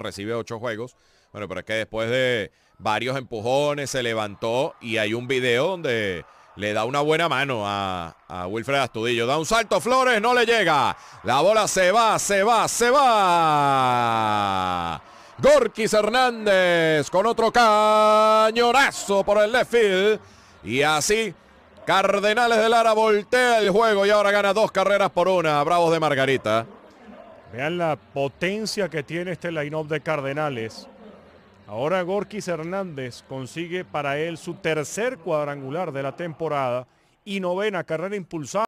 recibe ocho juegos. Bueno, pero es que después de varios empujones se levantó y hay un video donde le da una buena mano a, a Wilfred Astudillo. Da un salto Flores, no le llega. La bola se va, se va, se va. Gorkis Hernández con otro cañonazo por el left field. Y así Cardenales de Lara voltea el juego y ahora gana dos carreras por una. Bravos de Margarita. Vean la potencia que tiene este line-up de Cardenales. Ahora Gorkis Hernández consigue para él su tercer cuadrangular de la temporada y novena carrera impulsada.